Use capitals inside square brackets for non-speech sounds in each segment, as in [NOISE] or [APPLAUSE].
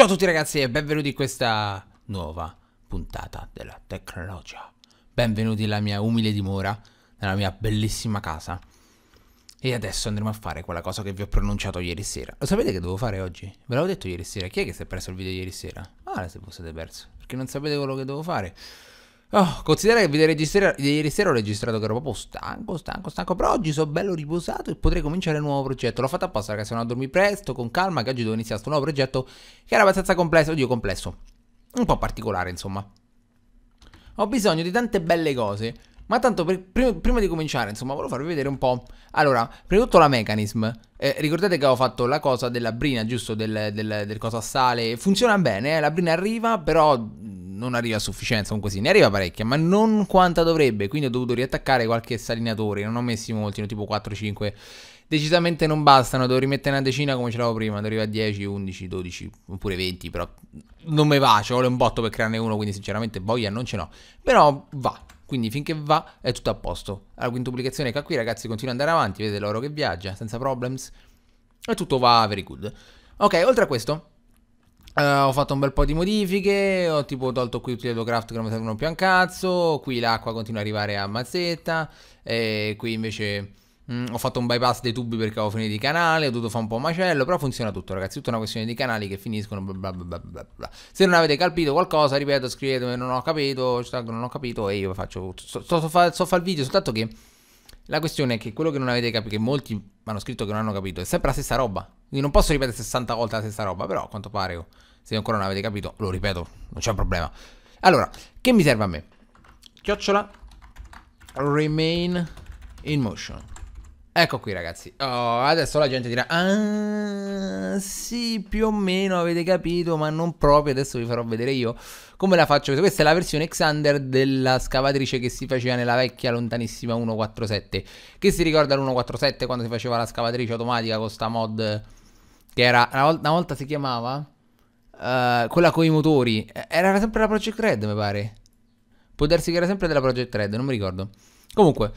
Ciao a tutti ragazzi e benvenuti in questa nuova puntata della tecnologia. Benvenuti nella mia umile dimora, nella mia bellissima casa. E adesso andremo a fare quella cosa che vi ho pronunciato ieri sera. Lo sapete che devo fare oggi? Ve l'avevo detto ieri sera. Chi è che si è perso il video ieri sera? ah, se vi siete perso. Perché non sapete quello che devo fare. Oh, considera che video ieri sera ho registrato che ero proprio stanco, stanco, stanco. Però oggi sono bello riposato e potrei cominciare un nuovo progetto. L'ho fatto apposta, ragazzi. Sono a dormire presto, con calma, che oggi devo iniziare questo nuovo progetto. Che era abbastanza complesso. Oddio, complesso. Un po' particolare, insomma. Ho bisogno di tante belle cose. Ma tanto per, prima, prima, di cominciare, insomma, volevo farvi vedere un po'. Allora, prima di tutto la mechanism. Eh, ricordate che avevo fatto la cosa della brina, giusto? Del, del, del cosa sale. Funziona bene, eh? la brina arriva, però mm, non arriva a sufficienza, comunque sì, ne arriva parecchia, ma non quanta dovrebbe, quindi ho dovuto riattaccare qualche salinatore, non ho messi molti, tipo 4-5, decisamente non bastano, devo rimettere una decina come ce l'avevo prima, devo arrivare a 10, 11, 12, oppure 20, però non mi va, ci vuole un botto per crearne uno, quindi sinceramente boia non ce n'ho, però va, quindi finché va è tutto a posto. La quintuplicazione che qua qui ragazzi continua ad andare avanti, vedete l'oro che viaggia senza problems e tutto va very good. Ok, oltre a questo uh, ho fatto un bel po' di modifiche, ho tipo tolto qui tutti gli autocraft che non mi servono più a un cazzo, qui l'acqua continua ad arrivare a mazzetta, e qui invece Mm, ho fatto un bypass dei tubi perché avevo finito i canali, ho dovuto fare un po' macello, però funziona tutto ragazzi, tutta una questione di canali che finiscono bla bla bla bla Se non avete capito qualcosa, ripeto, scrivetemi, non ho capito, non ho capito e io faccio... So, so, so, so fare il video, soltanto che la questione è che quello che non avete capito, che molti mi hanno scritto che non hanno capito, è sempre la stessa roba. Quindi non posso ripetere 60 volte la stessa roba, però a quanto pare, oh, se ancora non avete capito, lo ripeto, non c'è un problema. Allora, che mi serve a me? Chiocciola, remain in motion. Ecco qui ragazzi, oh, adesso la gente dirà, ah sì più o meno avete capito ma non proprio, adesso vi farò vedere io come la faccio, questa è la versione Xander della scavatrice che si faceva nella vecchia lontanissima 147, che si ricorda l'147 quando si faceva la scavatrice automatica con sta mod che era, una volta, una volta si chiamava, uh, quella con i motori, era sempre la Project Red mi pare, può darsi che era sempre della Project Red, non mi ricordo, comunque...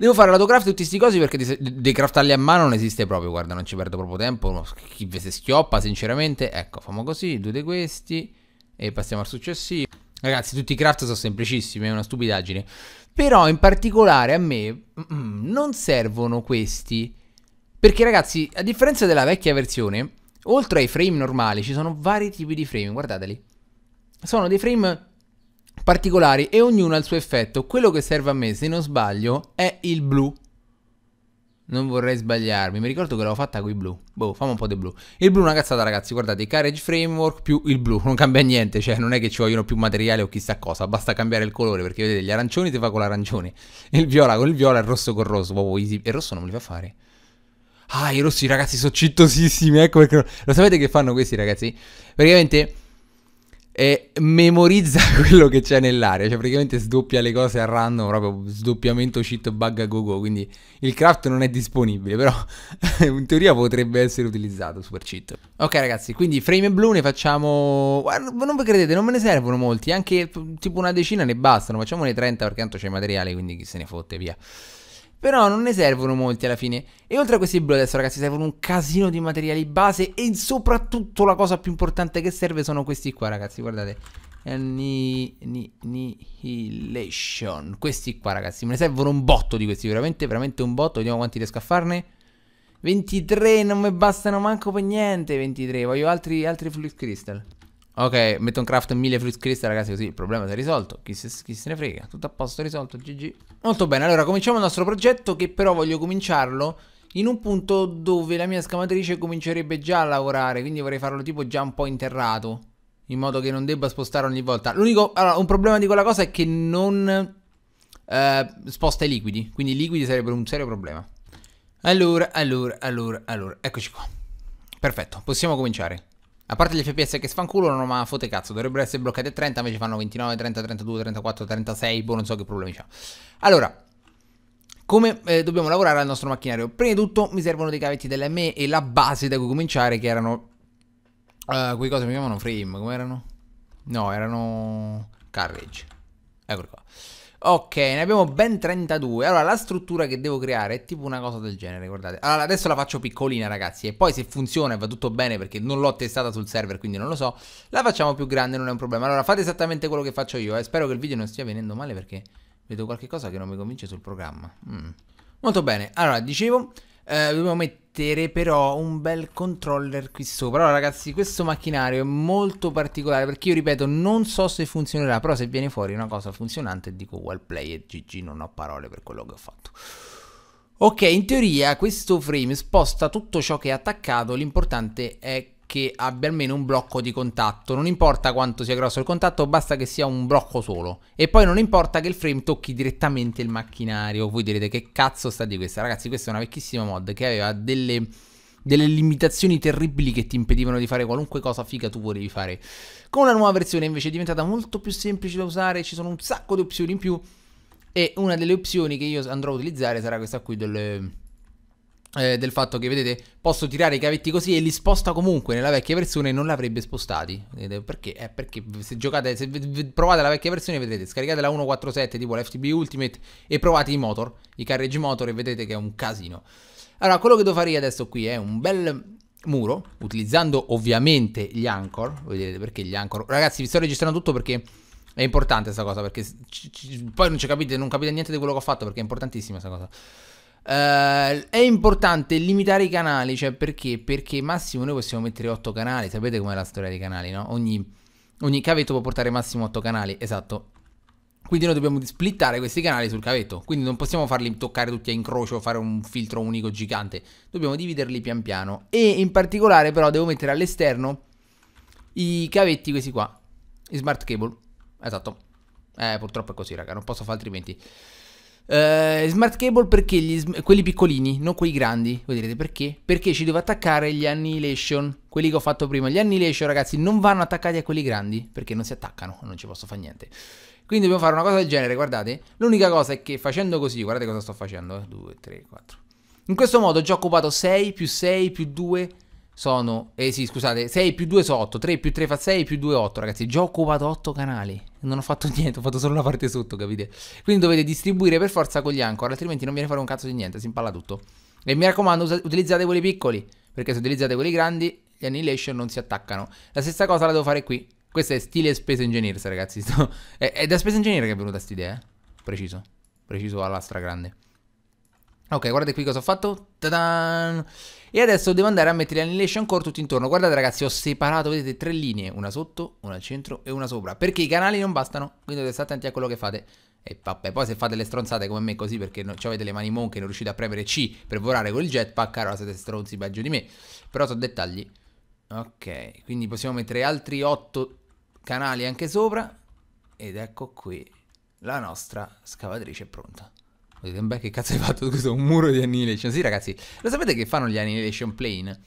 Devo fare l'autocraft e tutti questi cosi perché di, craftarli a mano non esiste proprio. Guarda, non ci perdo proprio tempo. Chi ve se schioppa, sinceramente. Ecco, famo così, due di questi. E passiamo al successivo. Ragazzi, tutti i craft sono semplicissimi, è una stupidaggine. Però in particolare a me non servono questi. Perché ragazzi, a differenza della vecchia versione, oltre ai frame normali ci sono vari tipi di frame, guardateli. Sono dei frame particolari e ognuno ha il suo effetto. Quello che serve a me, se non sbaglio, è il blu. Non vorrei sbagliarmi, mi ricordo che l'avevo fatta con i blu. Boh, fammi un po' di blu. Il blu è una cazzata, ragazzi. Guardate, Carriage Framework più il blu. Non cambia niente, cioè non è che ci vogliono più materiale o chissà cosa. Basta cambiare il colore, perché vedete, gli arancioni si fa con l'arancione. [LAUGHS] Il viola con il viola, e il rosso con il rosso. Proprio easy. il rosso non me li fa fare. Ah, i rossi, ragazzi, sono cittosissimi. Ecco perché... Lo sapete che fanno questi, ragazzi? Praticamente e memorizza [LAUGHS] quello che c'è nell'aria, cioè praticamente sdoppia le cose a random, proprio sdoppiamento cheat bug a go go, quindi il craft non è disponibile, però [LAUGHS] in teoria potrebbe essere utilizzato super cheat. Ok ragazzi, quindi frame blu ne facciamo, Guarda, non vi credete, non me ne servono molti, anche tipo una decina ne bastano, facciamone 30 perché tanto c'è materiale, quindi chi se ne fotte, via. Però non ne servono molti alla fine. E oltre a questi blu adesso, ragazzi, servono un casino di materiali base. E soprattutto la cosa più importante che serve sono questi qua, ragazzi. Guardate. Annihilation. Eh, questi qua, ragazzi. Me ne servono un botto di questi. Veramente, veramente un botto. Vediamo quanti riesco a farne. 23, non mi bastano manco per niente. 23. Voglio altri, altri Flux Crystal. Ok, metto un craft 1000 fruit crystal, ragazzi, così il problema si è risolto. Chi se, chi se, ne frega, tutto a posto, risolto, GG. Molto bene, allora cominciamo il nostro progetto che però voglio cominciarlo in un punto dove la mia scamatrice comincerebbe già a lavorare, quindi vorrei farlo tipo già un po' interrato, in modo che non debba spostare ogni volta. L'unico, allora, un problema di quella cosa è che non eh, sposta i liquidi, quindi i liquidi sarebbero un serio problema. Allora, allora, allora, allora, eccoci qua. Perfetto, possiamo cominciare. A parte gli FPS che sfanculano, ma fote cazzo, dovrebbero essere bloccati a 30, invece fanno 29, 30, 32, 34, 36, boh, non so che problemi c'ha. Allora, come eh, dobbiamo lavorare al nostro macchinario? Prima di tutto mi servono dei cavetti dell'ME e la base da cui cominciare che erano... Uh, quei cose mi chiamano frame, come erano? No, erano... carriage. Eccoli qua. Ok, ne abbiamo ben 32. Allora, la struttura che devo creare è tipo una cosa del genere, guardate. Allora, adesso la faccio piccolina, ragazzi, e poi se funziona e va tutto bene, perché non l'ho testata sul server, quindi non lo so, la facciamo più grande, non è un problema. Allora, fate esattamente quello che faccio io, eh. Spero che il video non stia venendo male, perché vedo qualche cosa che non mi convince sul programma. Mm. Molto bene. Allora, dicevo, eh, dobbiamo mettere mettere però un bel controller qui sopra. Allora ragazzi, questo macchinario è molto particolare perché io ripeto, non so se funzionerà, però se viene fuori una cosa funzionante dico well play e GG, non ho parole per quello che ho fatto. Ok, in teoria questo frame sposta tutto ciò che è attaccato, l'importante è che che abbia almeno un blocco di contatto. Non importa quanto sia grosso il contatto, basta che sia un blocco solo. E poi non importa che il frame tocchi direttamente il macchinario. Voi direte che cazzo sta di questa? Ragazzi, questa è una vecchissima mod che aveva delle, delle limitazioni terribili che ti impedivano di fare qualunque cosa figa tu volevi fare. Con la nuova versione invece è diventata molto più semplice da usare, ci sono un sacco di opzioni in più. E una delle opzioni che io andrò a utilizzare sarà questa qui del eh, del fatto che vedete posso tirare i cavetti così e li sposta comunque nella vecchia versione non l'avrebbe spostati vedete? perché? Eh, perché se giocate se provate la vecchia versione vedrete scaricate la 1.47 tipo l'FTB Ultimate e provate i motor i carriage motor e vedete che è un casino allora quello che devo fare io adesso qui è un bel muro utilizzando ovviamente gli anchor vedete perché gli anchor ragazzi vi sto registrando tutto perché è importante questa cosa perché poi non, capite, non capite niente di quello che ho fatto perché è importantissima questa cosa Uh, è importante limitare i canali, cioè perché? Perché massimo noi possiamo mettere 8 canali, sapete com'è la storia dei canali, no? Ogni, ogni cavetto può portare massimo 8 canali, esatto. Quindi noi dobbiamo splittare questi canali sul cavetto, quindi non possiamo farli toccare tutti a incrocio, fare un filtro unico gigante, dobbiamo dividerli pian piano. E in particolare però devo mettere all'esterno i cavetti questi qua, i smart cable, esatto. Eh, purtroppo è così raga, non posso fare altrimenti. Uh, smart cable perché sm- quelli piccolini, non quelli grandi. Voi direte perché? Perché ci devo attaccare gli annihilation, quelli che ho fatto prima. Gli annihilation, ragazzi, non vanno attaccati a quelli grandi perché non si attaccano, non ci posso fare niente. Quindi dobbiamo fare una cosa del genere, guardate. L'unica cosa è che facendo così, guardate cosa sto facendo. 2, 3, 4. In questo modo ho già occupato 6 più 6 più 2 sono, eh sì scusate, 6 più 2 sono 8, 3 più 3 fa 6, più 2 8 ragazzi, già ho occupato 8 canali, non ho fatto [LAUGHS] niente, ho fatto solo la parte sotto capite, quindi dovete distribuire per forza con gli anchor, altrimenti non viene a fare un cazzo di niente, si impalla tutto, e mi raccomando utilizzate quelli piccoli, perché se utilizzate quelli grandi gli annihilation non si attaccano, la stessa cosa la devo fare qui, questo è stile spesa Engineers ragazzi, [LAUGHS] è, è da spesa Engineer che è venuta questa idea, eh? preciso, preciso alla stragrande. Ok, guardate qui cosa ho fatto. ta E adesso devo andare a mettere l'annihilation core tutto intorno. Guardate ragazzi, ho separato, vedete, tre linee. Una sotto, una al centro e una sopra. Perché i canali non bastano, quindi dovete stare attenti a quello che fate. E vabbè, poi se fate le stronzate come me così perché non, avete le mani monche e non riuscite a premere C per volare col jetpack, allora siete stronzi peggio di me. Però sono dettagli. Ok, quindi possiamo mettere altri 8 canali anche sopra. Ed ecco qui, la nostra scavatrice è pronta. Dite, eh, beh, che cazzo hai fatto questo? Un muro di Annihilation. Sì, ragazzi, lo sapete che fanno gli Annihilation Plane?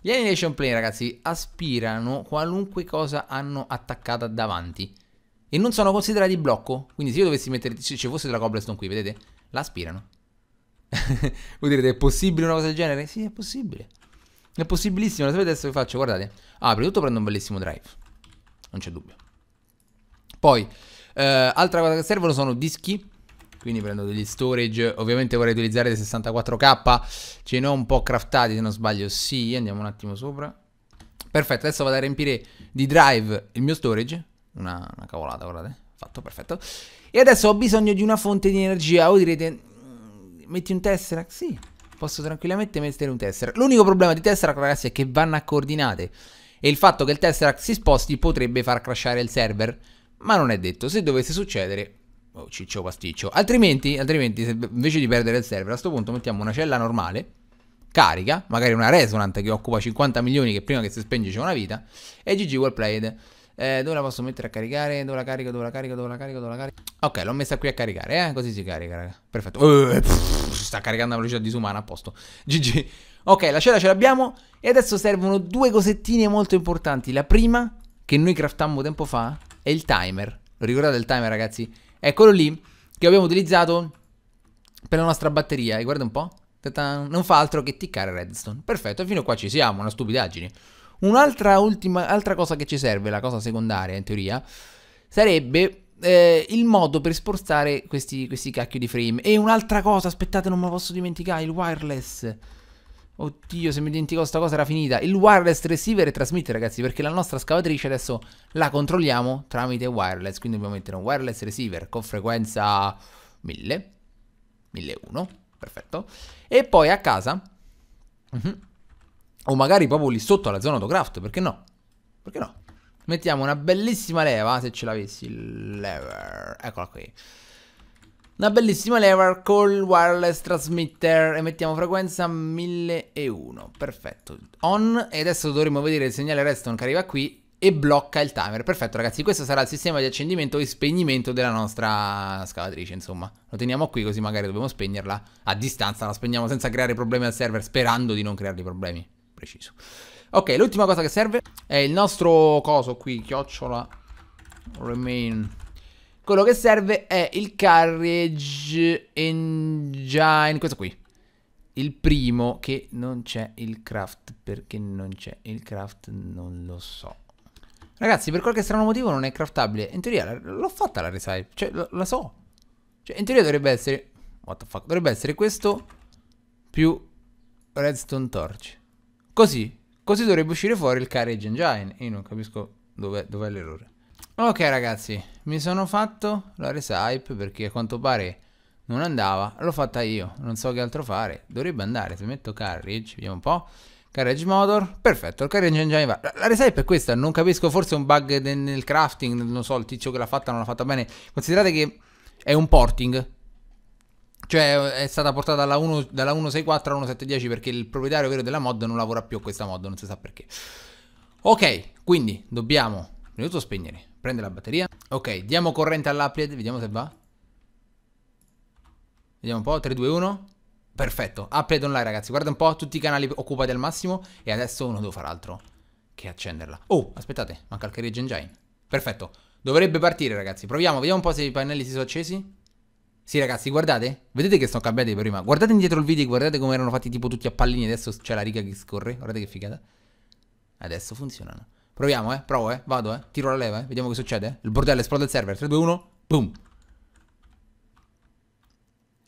Gli Annihilation Plane, ragazzi, aspirano qualunque cosa hanno attaccata davanti. E non sono considerati blocco. Quindi se io dovessi mettere... Se ci fosse della cobblestone qui, vedete? La aspirano. [LAUGHS] Voi direte, è possibile una cosa del genere? Sì, è possibile. È possibilissimo. Lo sapete adesso che faccio? Guardate. Ah, prima di tutto prendo un bellissimo drive. Non c'è dubbio. Poi, eh, altra cosa che servono sono dischi quindi prendo degli storage, ovviamente vorrei utilizzare dei 64k, ce ne ho un po' craftati se non sbaglio, sì, andiamo un attimo sopra, perfetto, adesso vado a riempire di drive il mio storage, una, una cavolata guardate, fatto, perfetto, e adesso ho bisogno di una fonte di energia, voi direte, mm, metti un Tesseract? Sì, posso tranquillamente mettere un Tesseract, l'unico problema di Tesseract ragazzi è che vanno a coordinate, e il fatto che il Tesseract si sposti potrebbe far crashare il server, ma non è detto, se dovesse succedere oh, ciccio pasticcio. Altrimenti, altrimenti se, invece di perdere il server, a questo punto mettiamo una cella normale, carica, magari una Resonant che occupa 50 milioni, che prima che si spenge c'è una vita, e GG well played. Eh, dove la posso mettere a caricare? Dove la carico? Dove la carico? Dove la carico? Dove la carico? Ok, l'ho messa qui a caricare, eh? Così si carica, raga. Perfetto. Uh, pff, sta caricando a velocità disumana, a posto. GG. Ok, la cella ce l'abbiamo. E adesso servono due cosettine molto importanti. La prima, che noi craftammo tempo fa, è il timer. ricordate il timer, ragazzi? Eccolo lì che abbiamo utilizzato per la nostra batteria. E eh, guarda un po'. Non fa altro che ticcare redstone. Perfetto, fino a qua ci siamo, una stupidaggine. Un'altra ultima, altra cosa che ci serve, la cosa secondaria in teoria, sarebbe eh, il modo per spostare questi, questi cacchio di frame. E un'altra cosa, aspettate, non me lo posso dimenticare, il wireless. Oddio, se mi dimentico sta cosa era finita. Il wireless receiver trasmette, ragazzi, perché la nostra scavatrice adesso la controlliamo tramite wireless. Quindi dobbiamo mettere un wireless receiver con frequenza 1000, 1001, perfetto. E poi a casa, uh mhm. -huh. o magari proprio lì sotto alla zona autocraft, perché no? Perché no? Mettiamo una bellissima leva, se ce l'avessi, lever, eccola qui una bellissima lever col wireless transmitter e mettiamo frequenza 1001, perfetto, on e adesso dovremo vedere il segnale redstone che arriva qui e blocca il timer. Perfetto ragazzi, questo sarà il sistema di accendimento e spegnimento della nostra scavatrice, insomma. Lo teniamo qui così magari dobbiamo spegnerla a distanza, la spegniamo senza creare problemi al server, sperando di non creargli problemi. Preciso. Ok, l'ultima cosa che serve è il nostro coso qui, chiocciola remain quello che serve è il carriage engine, questo qui. Il primo che non c'è il craft, perché non c'è il craft non lo so. Ragazzi, per qualche strano motivo non è craftabile. In teoria l'ho fatta la resipe, cioè la so. Cioè, in teoria dovrebbe essere... What the fuck? Dovrebbe essere questo più redstone torch. Così. Così dovrebbe uscire fuori il carriage engine. Io non capisco dov'è dov l'errore. Ok ragazzi, mi sono fatto la resa hype perché a quanto pare non andava, l'ho fatta io, non so che altro fare, dovrebbe andare, se metto carriage, vediamo un po', carriage motor, perfetto, il carriage engine va, la, la resa hype è questa, non capisco, forse un bug de, nel crafting, non so, il tizio che l'ha fatta non l'ha fatta bene, considerate che è un porting, cioè è stata portata dalla, 1, dalla 164 alla 1710 perché il proprietario vero della mod non lavora più a questa mod, non si sa perché. Ok, quindi dobbiamo prima di tutto spegnere, prende la batteria. Ok, diamo corrente all'Applied, vediamo se va. Vediamo un po', 3, 2, 1. Perfetto, Applied online ragazzi, guarda un po', tutti i canali occupati al massimo e adesso non devo fare altro che accenderla. Oh, aspettate, manca il Carriage Engine. Perfetto, dovrebbe partire ragazzi, proviamo, vediamo un po' se i pannelli si sono accesi. Sì ragazzi, guardate, vedete che sono cambiati prima, guardate indietro il video guardate come erano fatti tipo tutti a pallini, adesso c'è la riga che scorre, guardate che figata. Adesso funzionano. Proviamo, eh. Provo, eh. Vado, eh. Tiro la leva, eh. Vediamo che succede. Eh. Il bordello esplode il server. 3, 2, 1. Boom.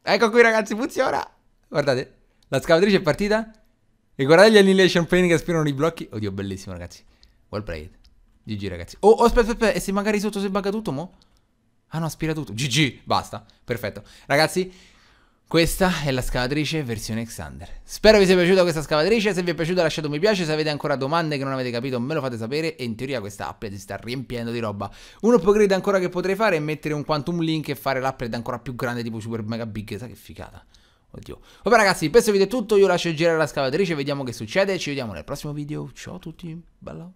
Ecco qui, ragazzi. Funziona. Guardate. La scavatrice è partita. E guardate gli annihilation plane che aspirano i blocchi. Oddio, bellissimo, ragazzi. Well played. GG, ragazzi. Oh, oh aspetta, aspetta. E se magari sotto si bugga tutto, mo'? Ah no, aspira tutto. GG, basta. Perfetto. Ragazzi, questa è la scavatrice versione Xander. Spero vi sia piaciuta questa scavatrice, se vi è piaciuta lasciate un mi piace, se avete ancora domande che non avete capito me lo fate sapere e in teoria questa upgrade si sta riempiendo di roba. Un upgrade ancora che potrei fare è mettere un quantum link e fare l'upgrade ancora più grande tipo super mega big, sai che figata. Oddio. Vabbè ragazzi, per questo video è tutto, io lascio girare la scavatrice, vediamo che succede, ci vediamo nel prossimo video, ciao a tutti, bella.